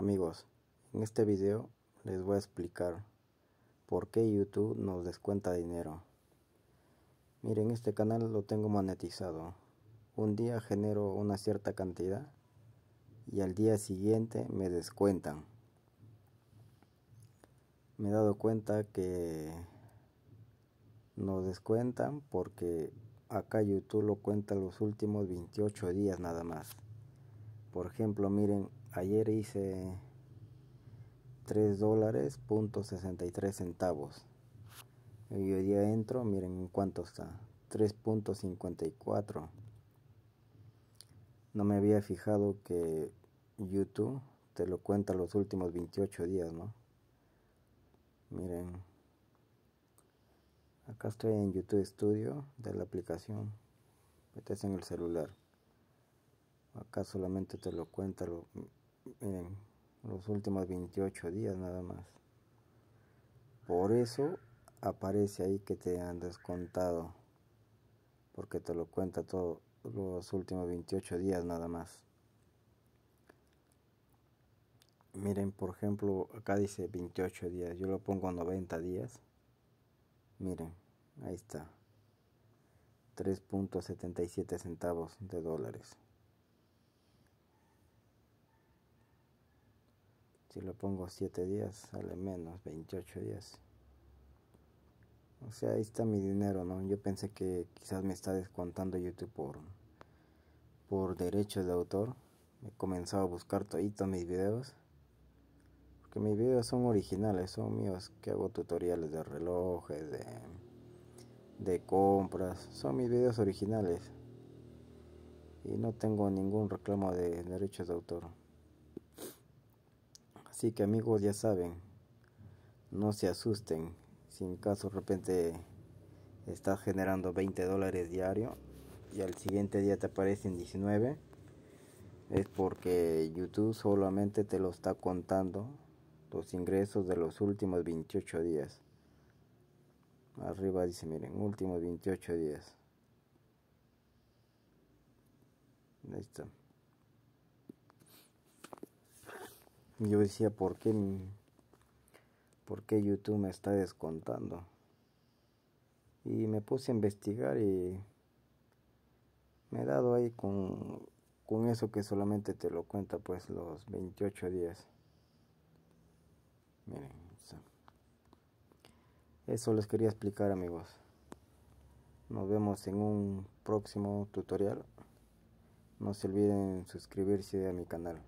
Amigos, en este video les voy a explicar por qué YouTube nos descuenta dinero. Miren, este canal lo tengo monetizado. Un día genero una cierta cantidad y al día siguiente me descuentan. Me he dado cuenta que nos descuentan porque acá YouTube lo cuenta los últimos 28 días nada más. Por ejemplo, miren, ayer hice 3 dólares punto 63 centavos. Y hoy día entro, miren en cuánto está. 3.54. No me había fijado que YouTube te lo cuenta los últimos 28 días, ¿no? Miren. Acá estoy en YouTube Studio de la aplicación. Este en el celular. Acá solamente te lo cuenta, miren, los últimos 28 días nada más. Por eso aparece ahí que te han descontado, porque te lo cuenta todos los últimos 28 días nada más. Miren, por ejemplo, acá dice 28 días, yo lo pongo 90 días. Miren, ahí está. 3.77 centavos de dólares. Si lo pongo 7 días, sale menos 28 días. O sea, ahí está mi dinero, ¿no? Yo pensé que quizás me está descontando YouTube por, por derechos de autor. He comenzado a buscar toditos mis videos. Porque mis videos son originales, son míos. Que hago tutoriales de relojes, de, de compras. Son mis videos originales. Y no tengo ningún reclamo de derechos de autor. Así que amigos ya saben, no se asusten. Si en caso de repente estás generando 20 dólares diario y al siguiente día te aparecen 19, es porque YouTube solamente te lo está contando los ingresos de los últimos 28 días. Arriba dice, miren, últimos 28 días. Ahí está. Yo decía, ¿por qué, ¿por qué YouTube me está descontando? Y me puse a investigar y me he dado ahí con, con eso que solamente te lo cuenta pues los 28 días. Miren, eso les quería explicar amigos. Nos vemos en un próximo tutorial. No se olviden suscribirse a mi canal.